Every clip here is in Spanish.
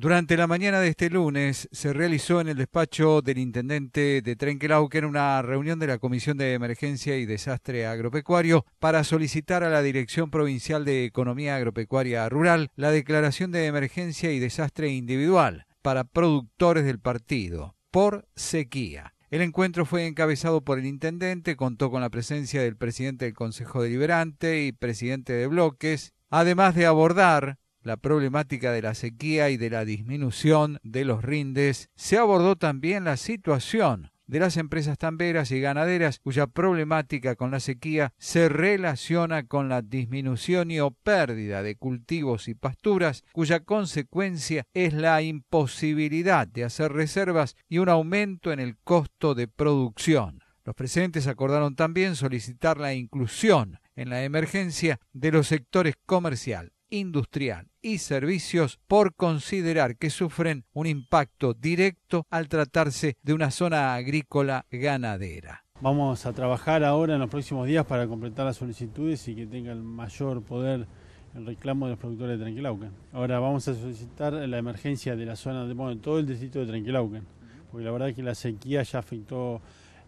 Durante la mañana de este lunes se realizó en el despacho del intendente de Trenquelauquen una reunión de la Comisión de Emergencia y Desastre Agropecuario para solicitar a la Dirección Provincial de Economía Agropecuaria Rural la declaración de emergencia y desastre individual para productores del partido por sequía. El encuentro fue encabezado por el intendente, contó con la presencia del presidente del Consejo Deliberante y presidente de bloques, además de abordar la problemática de la sequía y de la disminución de los rindes, se abordó también la situación de las empresas tamberas y ganaderas cuya problemática con la sequía se relaciona con la disminución y o pérdida de cultivos y pasturas cuya consecuencia es la imposibilidad de hacer reservas y un aumento en el costo de producción. Los presentes acordaron también solicitar la inclusión en la emergencia de los sectores comercial, industrial y servicios por considerar que sufren un impacto directo al tratarse de una zona agrícola ganadera. Vamos a trabajar ahora en los próximos días para completar las solicitudes y que tengan mayor poder el reclamo de los productores de Tranquilauquen. Ahora vamos a solicitar la emergencia de la zona, de, bueno, todo el distrito de Tranquilauquen, porque la verdad es que la sequía ya afectó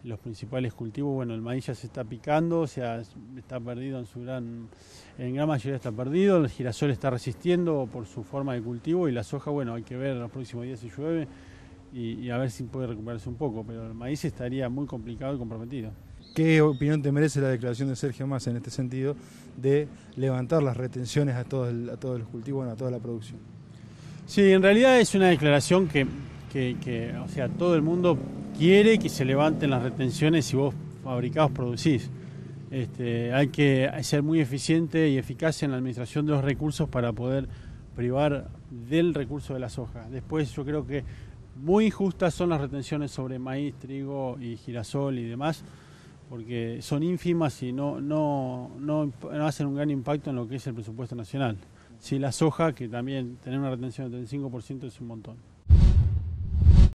los principales cultivos, bueno, el maíz ya se está picando, o sea, está perdido en su gran, en gran mayoría está perdido, el girasol está resistiendo por su forma de cultivo y la soja, bueno, hay que ver los próximos días si llueve y, a ver si puede recuperarse un poco, pero el maíz estaría muy complicado y comprometido. ¿Qué opinión te merece la declaración de Sergio Massa en este sentido de levantar las retenciones a, todos los cultivos, a toda la producción? Sí, en realidad es una declaración que que, o sea, todo el mundo quiere que se levanten las retenciones si vos fabricados producís. Este, hay que ser muy eficiente y eficaz en la administración de los recursos para poder privar del recurso de la soja. Después yo creo que muy injustas son las retenciones sobre maíz, trigo y girasol y demás, porque son ínfimas y no, no, no, hacen un gran impacto en lo que es el presupuesto nacional. Si la soja, que también tener una retención del 35% es un montón.